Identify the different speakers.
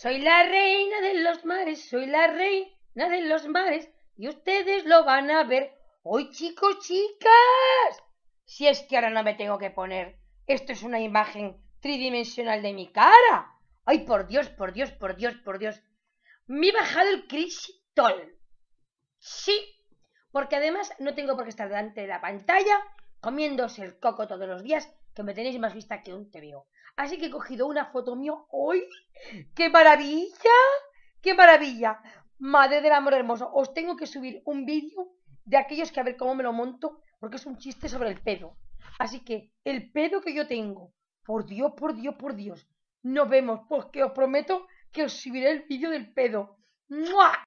Speaker 1: Soy la reina de los mares, soy la reina de los mares y ustedes lo van a ver hoy, chicos, chicas. Si es que ahora no me tengo que poner, esto es una imagen tridimensional de mi cara. Ay, por Dios, por Dios, por Dios, por Dios. Me he bajado el cristal. Sí, porque además no tengo por qué estar delante de la pantalla comiéndose el coco todos los días, que me tenéis más vista que un te veo. Así que he cogido una foto mío hoy. ¡Qué maravilla! ¡Qué maravilla! Madre del amor hermoso, os tengo que subir un vídeo de aquellos que a ver cómo me lo monto, porque es un chiste sobre el pedo. Así que el pedo que yo tengo, por Dios, por Dios, por Dios, nos vemos, porque os prometo que os subiré el vídeo del pedo. ¡Mua!